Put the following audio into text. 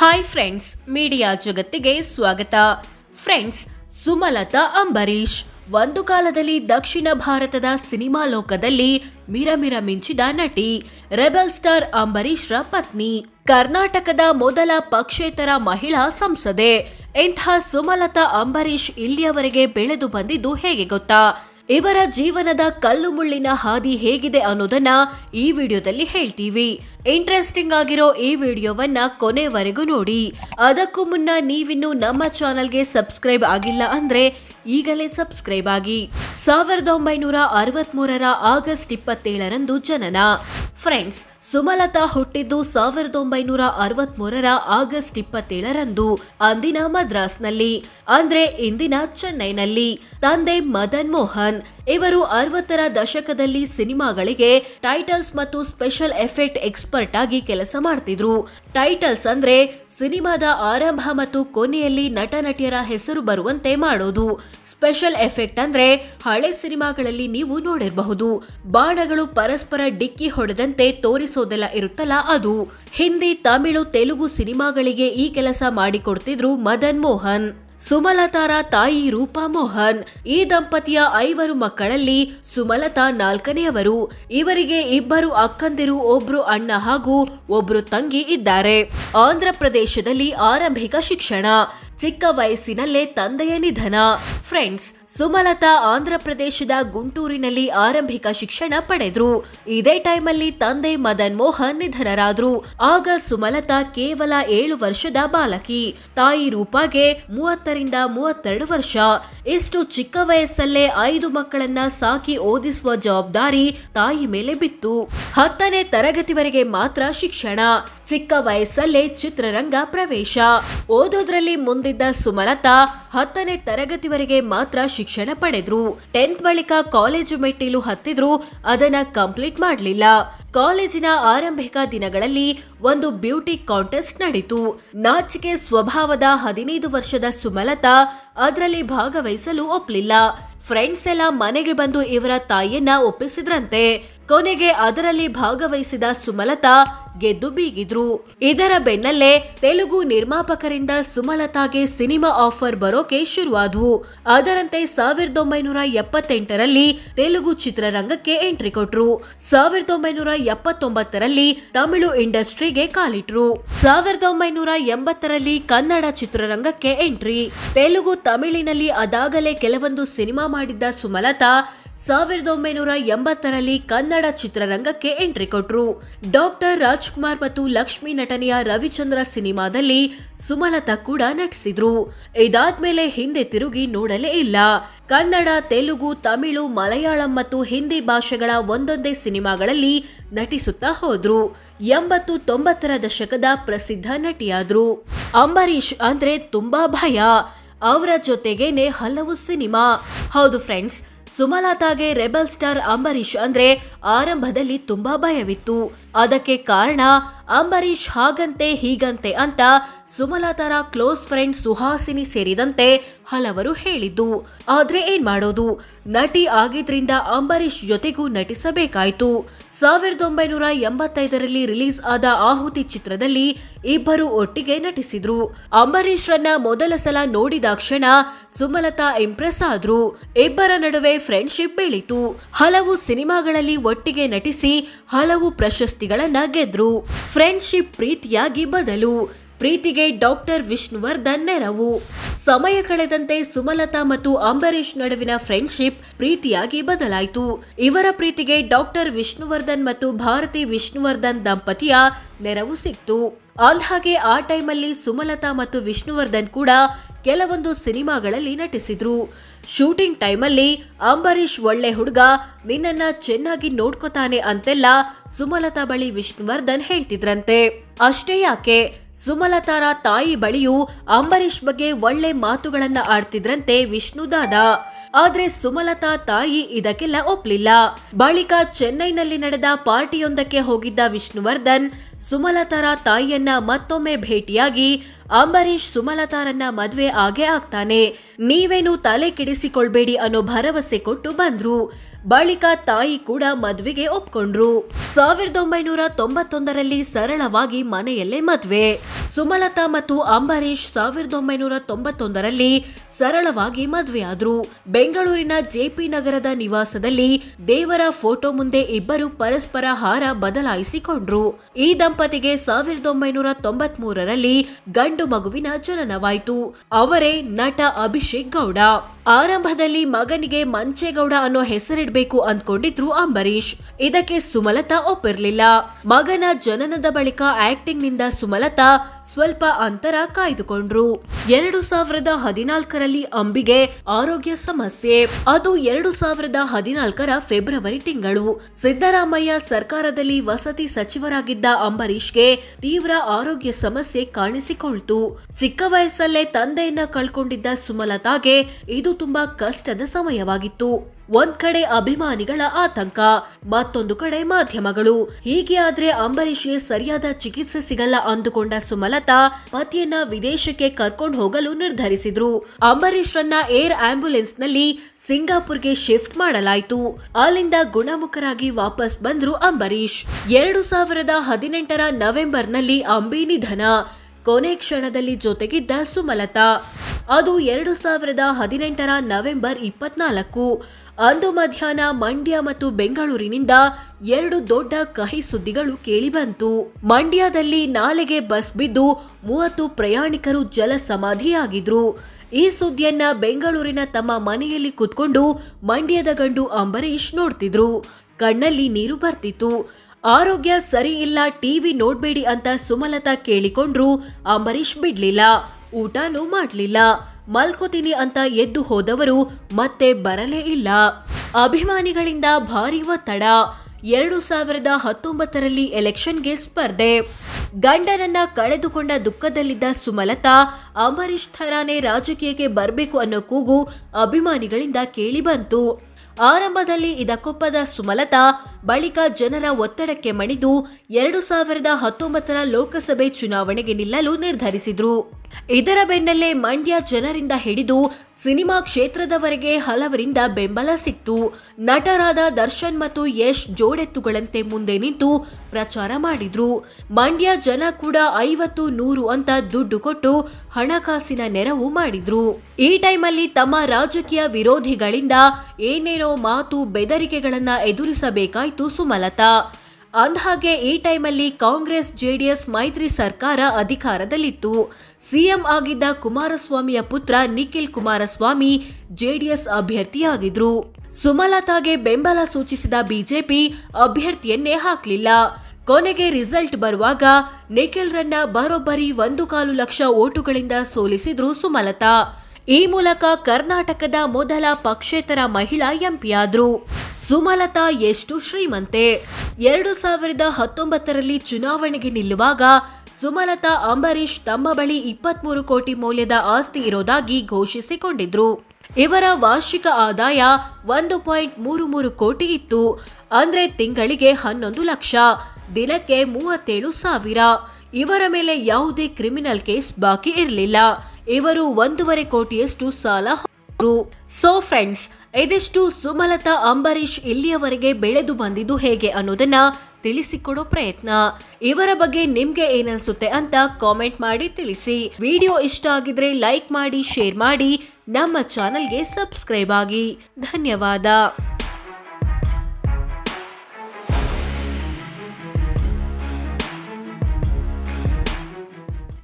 hi friends media ಜಗತ್ತಿಗೆ ಸ್ವಾಗತ friends Sumalatha Ambareesh ಒಂದು ಕಾಲದಲ್ಲಿ ದಕ್ಷಿಣ ಭಾರತದ ಸಿನಿಮಾ ಲೋಕದಲ್ಲಿ ಮಿರಮಿರ ಮಿಂಚಿದ ನಟಿ ರೆಬಲ್ ಸ್ಟಾರ್ ಅಂಬರೀಶ್ರ ಪತ್ನಿ ಕರ್ನಾಟಕದ ಮೊದಲ ಪಕ್ಷೇತರ ಮಹಿಳಾ ಸಂಸದೆ ಇಂಥ ಸುಮಲತಾ ಅಂಬರೀಶ್ ಇಲ್ಲಿಯವರೆಗೆ ಬೆಳೆದು ಬಂದಿದ್ದು ಹೇಗೆ ಗೊತ್ತಾ ಇವರ ಜೀವನದ ಕಲ್ಲು ಮುಳ್ಳಿನ ಹಾದಿ ಹೇಗಿದೆ ಅನ್ನೋದನ್ನ ಈ ವಿಡಿಯೋದಲ್ಲಿ ಹೇಳ್ತೀವಿ ಇಂಟ್ರೆಸ್ಟಿಂಗ್ ಆಗಿರೋ ಈ ವಿಡಿಯೋವನ್ನ ಕೊನೆವರೆಗೂ ನೋಡಿ ಅದಕ್ಕೂ ಮುನ್ನ ನೀವಿನ್ನು ನಮ್ಮ ಚಾನಲ್ಗೆ ಸಬ್ಸ್ಕ್ರೈಬ್ ಆಗಿಲ್ಲ ಅಂದ್ರೆ ಈಗಲೇ ಸಬ್ಸ್ಕ್ರೈಬ್ ಆಗಿ ಸಾವಿರದ ಒಂಬೈನೂರ ಅರವತ್ಮೂರರ ಆಗಸ್ಟ್ ಇಪ್ಪತ್ತೇಳರಂದು ಜನನ ಫ್ರೆಂಡ್ಸ್ ಸುಮಲತಾ ಹುಟ್ಟಿದ್ದು ಸಾವಿರದ ಒಂಬೈನೂರ ಅರವತ್ಮೂರರ ಆಗಸ್ಟ್ ಇಪ್ಪತ್ತೇಳರಂದು ಅಂದಿನ ಮದ್ರಾಸ್ನಲ್ಲಿ ಅಂದ್ರೆ ಇಂದಿನ ಚೆನ್ನೈನಲ್ಲಿ ತಂದೆ ಮದನ್ ಮೋಹನ್ ಇವರು ಅರವತ್ತರ ದಶಕದಲ್ಲಿ ಸಿನಿಮಾಗಳಿಗೆ ಟೈಟಲ್ಸ್ ಮತ್ತು ಸ್ಪೆಷಲ್ ಎಫೆಕ್ಟ್ ಎಕ್ಸ್ಪರ್ಟ್ ಆಗಿ ಕೆಲಸ ಮಾಡ್ತಿದ್ರು ಟೈಟಲ್ಸ್ ಅಂದ್ರೆ ಸಿನಿಮಾದ ಆರಂಭ ಮತ್ತು ಕೊನೆಯಲ್ಲಿ ನಟ ನಟಿಯರ ಹೆಸರು ಬರುವಂತೆ ಮಾಡೋದು ಸ್ಪೆಷಲ್ ಎಫೆಕ್ಟ್ ಅಂದ್ರೆ ಹಳೆ ಸಿನಿಮಾಗಳಲ್ಲಿ ನೀವು ನೋಡಿರಬಹುದು ಬಾಣಗಳು ಪರಸ್ಪರ ಡಿಕ್ಕಿ ಹೊಡೆದಂತೆ ತೋರಿಸೋದೆಲ್ಲ ಇರುತ್ತಲ್ಲ ಅದು ಹಿಂದಿ ತಮಿಳು ತೆಲುಗು ಸಿನಿಮಾಗಳಿಗೆ ಈ ಕೆಲಸ ಮಾಡಿಕೊಡ್ತಿದ್ರು ಮದನ್ ಮೋಹನ್ ಸುಮಲತಾರ ತಾಯಿ ರೂಪಾ ಮೋಹನ್ ಈ ದಂಪತಿಯ ಐವರು ಮಕ್ಕಳಲ್ಲಿ ಸುಮಲತಾ ನಾಲ್ಕನೆಯವರು ಇವರಿಗೆ ಇಬ್ಬರು ಅಕ್ಕಂದಿರು ಒಬ್ರು ಅಣ್ಣ ಹಾಗೂ ಒಬ್ರು ತಂಗಿ ಇದ್ದಾರೆ ಆಂಧ್ರ ಪ್ರದೇಶದಲ್ಲಿ ಆರಂಭಿಕ ಶಿಕ್ಷಣ ಚಿಕ್ಕ ವಯಸ್ಸಿನಲ್ಲೇ ತಂದೆಯ ನಿಧನ ಫ್ರೆಂಡ್ಸ್ ಸುಮಲತಾ ಆಂಧ್ರಪ್ರದೇಶದ ಗುಂಟೂರಿನಲ್ಲಿ ಆರಂಭಿಕ ಶಿಕ್ಷಣ ಪಡೆದ್ರು ಇದೇ ಟೈಮಲ್ಲಿ ತಂದೆ ಮದನ್ ಮೋಹನ್ ನಿಧನರಾದ್ರು ಆಗ ಸುಮಲತಾ ಕೇವಲ ಏಳು ವರ್ಷದ ಬಾಲಕಿ ತಾಯಿ ರೂಪಾಗೆ ಮೂವತ್ತರಿಂದ ಮೂವತ್ತೆರಡು ವರ್ಷ ಇಷ್ಟು ಚಿಕ್ಕ ವಯಸ್ಸಲ್ಲೇ ಐದು ಮಕ್ಕಳನ್ನ ಸಾಕಿ ಓದಿಸುವ ಜವಾಬ್ದಾರಿ ತಾಯಿ ಮೇಲೆ ಬಿತ್ತು ಹತ್ತನೇ ತರಗತಿವರೆಗೆ ಮಾತ್ರ ಶಿಕ್ಷಣ ಚಿಕ್ಕ ವಯಸ್ಸಲ್ಲೇ ಚಿತ್ರರಂಗ ಪ್ರವೇಶ ಓದೋದ್ರಲ್ಲಿ ಮುಂದಿದ್ದ ಸುಮಲತಾ ಹತ್ತನೇ ತರಗತಿವರೆಗೆ ಮಾತ್ರ ಶಿಕ್ಷಣ ಶಿಕ್ಷಣ ಪಡೆದ್ರು ಟೆಂತ್ ಬಳಿಕ ಕಾಲೇಜು ಮೆಟ್ಟಿಲು ಹತ್ತಿದ್ರು ಅದನ್ನ ಕಂಪ್ಲೀಟ್ ಮಾಡಲಿಲ್ಲ ಕಾಲೇಜಿನ ಆರಂಭಿಕ ದಿನಗಳಲ್ಲಿ ಒಂದು ಬ್ಯೂಟಿ ಕಾಂಟೆಸ್ಟ್ ನಡೀತು ನಾಚಿಕೆ ಸ್ವಭಾವದ ಹದಿನೈದು ವರ್ಷದ ಸುಮಲತಾ ಅದರಲ್ಲಿ ಭಾಗವಹಿಸಲು ಒಪ್ಪಲಿಲ್ಲ ಫ್ರೆಂಡ್ಸ್ ಎಲ್ಲ ಮನೆಗೆ ಬಂದು ಇವರ ತಾಯಿಯನ್ನ ಒಪ್ಪಿಸಿದ್ರಂತೆ ಕೊನೆಗೆ ಅದರಲ್ಲಿ ಭಾಗವಹಿಸಿದ ಸುಮಲತಾ ಗೆದ್ದು ಬೀಗಿದ್ರು ಇದರ ಬೆನ್ನಲ್ಲೇ ತೆಲುಗು ನಿರ್ಮಾಪಕರಿಂದ ಸುಮಲತಾಗೆ ಸಿನಿಮಾ ಆಫರ್ ಬರೋಕೆ ಶುರುವಾದ್ವು ಅದರಂತೆ ಸಾವಿರದ ಒಂಬೈನೂರ ಎಪ್ಪತ್ತೆಂಟರಲ್ಲಿ ತೆಲುಗು ಚಿತ್ರರಂಗಕ್ಕೆ ಎಂಟ್ರಿ ಕೊಟ್ರು ಸಾವಿರದ ಒಂಬೈನೂರ ಎಪ್ಪತ್ತೊಂಬತ್ತರಲ್ಲಿ ತಮಿಳು ಇಂಡಸ್ಟ್ರಿಗೆ ಕಾಲಿಟ್ರು ಸಾವಿರದ ಒಂಬೈನೂರ ಎಂಬತ್ತರಲ್ಲಿ ಕನ್ನಡ ಚಿತ್ರರಂಗಕ್ಕೆ ಎಂಟ್ರಿ ತೆಲುಗು ತಮಿಳಿನಲ್ಲಿ ಅದಾಗಲೇ ಕೆಲವೊಂದು ಸಿನಿಮಾ ಮಾಡಿದ್ದ ಸುಮಲತಾ ಸಾವಿರದ ಒಂಬೈನೂರ ಎಂಬತ್ತರಲ್ಲಿ ಕನ್ನಡ ಚಿತ್ರರಂಗಕ್ಕೆ ಎಂಟ್ರಿ ಕೊಟ್ರು ಡಾಕ್ಟರ್ ರಾಜ್ಕುಮಾರ್ ಮತ್ತು ಲಕ್ಷ್ಮಿ ನಟನೆಯ ರವಿಚಂದ್ರ ಸಿನಿಮಾದಲ್ಲಿ ಸುಮಲತಾ ಕೂಡ ನಟಿಸಿದ್ರು ಇದಾದ್ಮೇಲೆ ಹಿಂದೆ ತಿರುಗಿ ನೋಡಲೇ ಇಲ್ಲ ಕನ್ನಡ ತೆಲುಗು ತಮಿಳು ಮಲಯಾಳಂ ಮತ್ತು ಹಿಂದಿ ಭಾಷೆಗಳ ಒಂದೊಂದೇ ಸಿನಿಮಾಗಳಲ್ಲಿ ನಟಿಸುತ್ತಾ ಹೋದ್ರು ಎಂಬತ್ತು ತೊಂಬತ್ತರ ದಶಕದ ಪ್ರಸಿದ್ಧ ನಟಿಯಾದ್ರು ಅಂಬರೀಷ್ ಅಂದ್ರೆ ತುಂಬಾ ಭಯ ಅವರ ಜೊತೆಗೇನೆ ಹಲವು ಸಿನಿಮಾ ಹೌದು ಫ್ರೆಂಡ್ಸ್ ಸುಮಲತಾಗೆ ರೆಬಲ್ ಸ್ಟಾರ್ ಅಂಬರೀಷ್ ಅಂದ್ರೆ ಆರಂಭದಲ್ಲಿ ತುಂಬಾ ಭಯವಿತ್ತು ಅದಕ್ಕೆ ಕಾರಣ ಅಂಬರೀಷ್ ಹಾಗಂತೆ ಹೀಗಂತೆ ಅಂತ ಸುಮಲತಾರ ಕ್ಲೋಸ್ ಫ್ರೆಂಡ್ ಸುಹಾಸಿನಿ ಸೇರಿದಂತೆ ಹಲವರು ಹೇಳಿದ್ದು ಆದ್ರೆ ಏನ್ ಮಾಡೋದು ನಟಿ ಆಗಿದ್ರಿಂದ ಅಂಬರೀಷ್ ಜೊತೆಗೂ ನಟಿಸಬೇಕಾಯ್ತು ಸಾವಿರದ ಒಂಬೈನೂರ ಎಂಬತ್ತೈದರಲ್ಲಿ ರಿಲೀಸ್ ಆದ ಆಹುತಿ ಚಿತ್ರದಲ್ಲಿ ಇಬ್ಬರು ಒಟ್ಟಿಗೆ ನಟಿಸಿದ್ರು ಅಂಬರೀಶ್ರನ್ನ ರನ್ನ ಮೊದಲ ಸಲ ನೋಡಿದಾಕ್ಷಣ ಸುಮಲತಾ ಇಂಪ್ರೆಸ್ ಆದ್ರು ಇಬ್ಬರ ನಡುವೆ ಫ್ರೆಂಡ್ಶಿಪ್ ಬೆಳೀತು ಹಲವು ಸಿನಿಮಾಗಳಲ್ಲಿ ಒಟ್ಟಿಗೆ ನಟಿಸಿ ಹಲವು ಪ್ರಶಸ್ತಿಗಳನ್ನ ಗೆದ್ರು ಫ್ರೆಂಡ್ಶಿಪ್ ಪ್ರೀತಿಯಾಗಿ ಬದಲು ಪ್ರೀತಿಗೆ ಡಾಕ್ಟರ್ ವಿಷ್ಣುವರ್ಧನ್ ನೆರವು ಸಮಯ ಕಳೆದಂತೆ ಸುಮಲತಾ ಮತ್ತು ಅಂಬರೀಶ್ ನಡುವಿನ ಫ್ರೆಂಡ್ಶಿಪ್ ಪ್ರೀತಿಯಾಗಿ ಬದಲಾಯಿತು ಇವರ ಪ್ರೀತಿಗೆ ಡಾಕ್ಟರ್ ವಿಷ್ಣುವರ್ಧನ್ ಮತ್ತು ಭಾರತಿ ವಿಷ್ಣುವರ್ಧನ್ ದಂಪತಿಯ ನೆರವು ಸಿಕ್ತು ಅಲ್ಹಾಗೆ ಆ ಟೈಮಲ್ಲಿ ಸುಮಲತಾ ಮತ್ತು ವಿಷ್ಣುವರ್ಧನ್ ಕೂಡ ಕೆಲವೊಂದು ಸಿನಿಮಾಗಳಲ್ಲಿ ನಟಿಸಿದ್ರು ಶೂಟಿಂಗ್ ಟೈಮಲ್ಲಿ ಅಂಬರೀಷ್ ಒಳ್ಳೆ ಹುಡುಗ ನಿನ್ನನ್ನ ಚೆನ್ನಾಗಿ ನೋಡ್ಕೋತಾನೆ ಅಂತೆಲ್ಲ ಸುಮಲತಾ ಬಳಿ ವಿಷ್ಣುವರ್ಧನ್ ಹೇಳ್ತಿದ್ರಂತೆ ಅಷ್ಟೇ ಯಾಕೆ ಸುಮಲತಾರ ತಾಯಿ ಬಳಿಯೂ ಅಂಬರೀಷ್ ಬಗ್ಗೆ ಒಳ್ಳೆ ಮಾತುಗಳನ್ನ ಆಡ್ತಿದ್ರಂತೆ ವಿಷ್ಣುದಾದ ಆದ್ರೆ ಸುಮಲತಾ ತಾಯಿ ಇದಕ್ಕೆಲ್ಲ ಒಪ್ಲಿಲ್ಲ ಬಳಿಕ ಚೆನ್ನೈನಲ್ಲಿ ನಡೆದ ಪಾರ್ಟಿಯೊಂದಕ್ಕೆ ಹೋಗಿದ್ದ ವಿಷ್ಣುವರ್ಧನ್ ಸುಮಲತಾರ ತಾಯಿಯನ್ನ ಮತ್ತೊಮ್ಮೆ ಭೇಟಿಯಾಗಿ ಅಂಬರೀಷ್ ಸುಮಲತಾರನ್ನ ಮದ್ವೆ ಆಗೇ ಆಗ್ತಾನೆ ನೀವೇನು ತಲೆ ಕೆಡಿಸಿಕೊಳ್ಬೇಡಿ ಅನ್ನೋ ಭರವಸೆ ಕೊಟ್ಟು ಬಂದ್ರು ಬಳಿಕ ತಾಯಿ ಕೂಡ ಮದುವೆಗೆ ಒಪ್ಕೊಂಡ್ರು ಸಾವಿರದ ಒಂಬೈನೂರ ತೊಂಬತ್ತೊಂದರಲ್ಲಿ ಸರಳವಾಗಿ ಮನೆಯಲ್ಲೇ ಮದ್ವೆ ಸುಮಲತಾ ಮತ್ತು ಅಂಬರೀಶ್ ಸಾವಿರದ ಒಂಬೈನೂರ ತೊಂಬತ್ತೊಂದರಲ್ಲಿ ಸರಳವಾಗಿ ಮದುವೆಯಾದ್ರು ಬೆಂಗಳೂರಿನ ಜೆಪಿ ನಗರದ ನಿವಾಸದಲ್ಲಿ ದೇವರ ಫೋಟೋ ಮುಂದೆ ಇಬ್ಬರು ಪರಸ್ಪರ ಹಾರ ಬದಲಾಯಿಸಿಕೊಂಡ್ರು ಈ ದಂಪತಿಗೆ ಸಾವಿರದ ಒಂಬೈನೂರ ತೊಂಬತ್ ಮೂರರಲ್ಲಿ ಗಂಡು ಮಗುವಿನ ಜನನವಾಯಿತು ಅವರೇ ನಟ ಅಭಿಷೇಕ್ ಗೌಡ ಆರಂಭದಲ್ಲಿ ಮಗನಿಗೆ ಮಂಚೇಗೌಡ ಅನ್ನೋ ಹೆಸರಿಡಬೇಕು ಅಂದ್ಕೊಂಡಿದ್ರು ಅಂಬರೀಶ್ ಇದಕ್ಕೆ ಸುಮಲತಾ ಒಪ್ಪಿರಲಿಲ್ಲ ಮಗನ ಜನನದ ಬಳಿಕ ಆಕ್ಟಿಂಗ್ ನಿಂದ ಸುಮಲತಾ ಸ್ವಲ್ಪ ಅಂತರ ಕಾಯ್ದುಕೊಂಡ್ರು ಎರಡು ಸಾವಿರದ ಹದಿನಾಲ್ಕರಲ್ಲಿ ಅಂಬಿಗೆ ಆರೋಗ್ಯ ಸಮಸ್ಯೆ ಅದು ಎರಡು ಸಾವಿರದ ಹದಿನಾಲ್ಕರ ಫೆಬ್ರವರಿ ತಿಂಗಳು ಸಿದ್ದರಾಮಯ್ಯ ಸರ್ಕಾರದಲ್ಲಿ ವಸತಿ ಸಚಿವರಾಗಿದ್ದ ಅಂಬರೀಶ್ಗೆ ತೀವ್ರ ಆರೋಗ್ಯ ಸಮಸ್ಯೆ ಕಾಣಿಸಿಕೊಳ್ತು ಚಿಕ್ಕ ವಯಸ್ಸಲ್ಲೇ ತಂದೆಯನ್ನ ಕಳ್ಕೊಂಡಿದ್ದ ಸುಮಲತಾಗೆ ಇದು ತುಂಬಾ ಕಷ್ಟದ ಸಮಯವಾಗಿತ್ತು ಒಂದ್ ಕಡೆ ಅಭಿಮಾನಿಗಳ ಆತಂಕ ಮತ್ತೊಂದು ಕಡೆ ಮಾಧ್ಯಮಗಳು ಹೀಗೆ ಆದ್ರೆ ಅಂಬರೀಷ್ಗೆ ಸರಿಯಾದ ಚಿಕಿತ್ಸೆ ಸಿಗಲ್ಲ ಅಂದುಕೊಂಡ ಸುಮಲತಾ ಪತಿಯನ್ನ ವಿದೇಶಕ್ಕೆ ಕರ್ಕೊಂಡು ಹೋಗಲು ನಿರ್ಧರಿಸಿದ್ರು ಅಂಬರೀಶ್ ರನ್ನ ಏರ್ ಆಂಬ್ಯುಲೆನ್ಸ್ ನಲ್ಲಿ ಸಿಂಗಾಪುರ್ಗೆ ಶಿಫ್ಟ್ ಮಾಡಲಾಯಿತು ಅಲ್ಲಿಂದ ಗುಣಮುಖರಾಗಿ ವಾಪಸ್ ಬಂದ್ರು ಅಂಬರೀಷ್ ಎರಡು ಸಾವಿರದ ಹದಿನೆಂಟರ ನವೆಂಬರ್ನಲ್ಲಿ ಅಂಬಿ ನಿಧನ ಕೊನೆ ಕ್ಷಣದಲ್ಲಿ ಜೊತೆಗಿದ್ದ ಸುಮಲತಾ ಅದು ಎರಡು ಸಾವಿರದ ಹದಿನೆಂಟರ ನವೆಂಬರ್ ಇಪ್ಪತ್ನಾಲ್ಕು ಅಂದು ಮಧ್ಯಾಹ್ನ ಮಂಡ್ಯ ಮತ್ತು ಬೆಂಗಳೂರಿನಿಂದ ಎರಡು ದೊಡ್ಡ ಕಹಿ ಸುದ್ದಿಗಳು ಕೇಳಿಬಂತು ಮಂಡ್ಯದಲ್ಲಿ ನಾಲೆಗೆ ಬಸ್ ಬಿದ್ದು ಮೂವತ್ತು ಪ್ರಯಾಣಿಕರು ಜಲಸಮಾಧಿಯಾಗಿದ್ರು ಈ ಸುದ್ದಿಯನ್ನ ಬೆಂಗಳೂರಿನ ತಮ್ಮ ಮನೆಯಲ್ಲಿ ಕುತ್ಕೊಂಡು ಮಂಡ್ಯದ ಗಂಡು ಅಂಬರೀಶ್ ನೋಡ್ತಿದ್ರು ಕಣ್ಣಲ್ಲಿ ನೀರು ಬರ್ತಿತ್ತು ಆರೋಗ್ಯ ಸರಿ ಇಲ್ಲ ಟಿವಿ ನೋಡ್ಬೇಡಿ ಅಂತ ಸುಮಲತಾ ಕೇಳಿಕೊಂಡ್ರು ಅಂಬರೀಶ್ ಬಿಡ್ಲಿಲ್ಲ ಊಟನೂ ಮಾಡಲಿಲ್ಲ ಮಲ್ಕೋತೀನಿ ಅಂತ ಎದ್ದು ಹೋದವರು ಮತ್ತೆ ಬರಲೇ ಇಲ್ಲ ಅಭಿಮಾನಿಗಳಿಂದ ಭಾರಿ ಒತ್ತಡ ಎರಡು ಸಾವಿರದ ಹತ್ತೊಂಬತ್ತರಲ್ಲಿ ಎಲೆಕ್ಷನ್ಗೆ ಸ್ಪರ್ಧೆ ಗಂಡನನ್ನ ಕಳೆದುಕೊಂಡ ದುಃಖದಲ್ಲಿದ್ದ ಸುಮಲತಾ ಅಂಬರೀಷ್ ಥರಾನೇ ರಾಜಕೀಯಕ್ಕೆ ಬರಬೇಕು ಅನ್ನೋ ಕೂಗು ಅಭಿಮಾನಿಗಳಿಂದ ಕೇಳಿಬಂತು ಆರಂಭದಲ್ಲಿ ಇದಕ್ಕೊಪ್ಪದ ಸುಮಲತಾ ಬಳಿಕ ಜನರ ಒತ್ತಡಕ್ಕೆ ಮಣಿದು ಎರಡು ಸಾವಿರದ ಹತ್ತೊಂಬತ್ತರ ಲೋಕಸಭೆ ಚುನಾವಣೆಗೆ ನಿಲ್ಲಲು ನಿರ್ಧರಿಸಿದ್ರು ಇದರ ಬೆನ್ನಲ್ಲೇ ಮಂಡ್ಯ ಜನರಿಂದ ಹಿಡಿದು ಸಿನಿಮಾ ಕ್ಷೇತ್ರದವರೆಗೆ ಹಲವರಿಂದ ಬೆಂಬಲ ಸಿಕ್ತು ನಟರಾದ ದರ್ಶನ್ ಮತ್ತು ಯಶ್ ಜೋಡೆತ್ತುಗಳಂತೆ ಮುಂದೆ ನಿಂತು ಪ್ರಚಾರ ಮಾಡಿದ್ರು ಮಂಡ್ಯ ಜನ ಕೂಡ ಐವತ್ತು ನೂರು ಅಂತ ದುಡ್ಡು ಕೊಟ್ಟು ಹಣಕಾಸಿನ ನೆರವು ಮಾಡಿದ್ರು ಈ ಟೈಮಲ್ಲಿ ತಮ್ಮ ರಾಜಕೀಯ ವಿರೋಧಿಗಳಿಂದ ಏನೇನೋ ಮಾತು ಬೆದರಿಕೆಗಳನ್ನ ಎದುರಿಸಬೇಕಾಯ್ತು ಸುಮಲತಾ ಅಂದಹಾಗೆ ಈ ಟೈಮಲ್ಲಿ ಕಾಂಗ್ರೆಸ್ ಜೆಡಿಎಸ್ ಮೈತ್ರಿ ಸರ್ಕಾರ ಅಧಿಕಾರದಲ್ಲಿತ್ತು ಸಿಎಂ ಆಗಿದ್ದ ಕುಮಾರಸ್ವಾಮಿಯ ಪುತ್ರ ನಿಖಿಲ್ ಕುಮಾರಸ್ವಾಮಿ ಜೆಡಿಎಸ್ ಅಭ್ಯರ್ಥಿಯಾಗಿದ್ರು ಸುಮಲತಾಗೆ ಬೆಂಬಲ ಸೂಚಿಸಿದ ಬಿಜೆಪಿ ಅಭ್ಯರ್ಥಿಯನ್ನೇ ಹಾಕಲಿಲ್ಲ ಕೊನೆಗೆ ರಿಸಲ್ಟ್ ಬರುವಾಗ ನಿಖಿಲ್ರನ್ನ ಬರೋಬ್ಬರಿ ಒಂದು ಕಾಲು ಲಕ್ಷ ಓಟುಗಳಿಂದ ಸೋಲಿಸಿದ್ರು ಸುಮಲತಾ ಈ ಮೂಲಕ ಕರ್ನಾಟಕದ ಮೊದಲ ಪಕ್ಷೇತರ ಮಹಿಳಾ ಎಂಪಿಯಾದ್ರು ಸುಮಲತಾ ಎಷ್ಟು ಶ್ರೀಮಂತೆ ಎರಡು ಸಾವಿರದ ಹತ್ತೊಂಬತ್ತರಲ್ಲಿ ಚುನಾವಣೆಗೆ ನಿಲ್ಲುವಾಗ ಸುಮಲತಾ ಅಂಬರೀಷ್ ತಮ್ಮ ಬಳಿ ಇಪ್ಪತ್ಮೂರು ಕೋಟಿ ಮೌಲ್ಯದ ಆಸ್ತಿ ಇರೋದಾಗಿ ಘೋಷಿಸಿಕೊಂಡಿದ್ರು ಇವರ ವಾರ್ಷಿಕ ಆದಾಯ ಒಂದು ಪಾಯಿಂಟ್ ಮೂರು ಮೂರು ಕೋಟಿ ಇತ್ತು ಅಂದ್ರೆ ತಿಂಗಳಿಗೆ ಹನ್ನೊಂದು ಲಕ್ಷ ದಿನಕ್ಕೆ ಮೂವತ್ತೇಳು ಸಾವಿರ ಇವರ ಮೇಲೆ ಯಾವುದೇ ಕ್ರಿಮಿನಲ್ ಕೇಸ್ ಬಾಕಿ ಇರಲಿಲ್ಲ ಇವರು ಒಂದೂವರೆ ಕೋಟಿಯಷ್ಟು ಸಾಲ ಸೊ ಫ್ರೆಂಡ್ಸ್ ಇದಿಷ್ಟು ಸುಮಲತಾ ಅಂಬರೀಷ್ ಇಲ್ಲಿಯವರೆಗೆ ಬೆಳೆದು ಬಂದಿದ್ದು ಹೇಗೆ ಅನ್ನೋದನ್ನ ತಿಳಿಸಿಕೊಡೋ ಪ್ರಯತ್ನ ಇವರ ಬಗ್ಗೆ ನಿಮ್ಗೆ ಏನನ್ಸುತ್ತೆ ಅಂತ ಕಾಮೆಂಟ್ ಮಾಡಿ ತಿಳಿಸಿ ವಿಡಿಯೋ ಇಷ್ಟ ಆಗಿದ್ರೆ ಲೈಕ್ ಮಾಡಿ ಶೇರ್ ಮಾಡಿ ನಮ್ಮ ಚಾನಲ್ಗೆ ಸಬ್ಸ್ಕ್ರೈಬ್ ಆಗಿ ಧನ್ಯವಾದ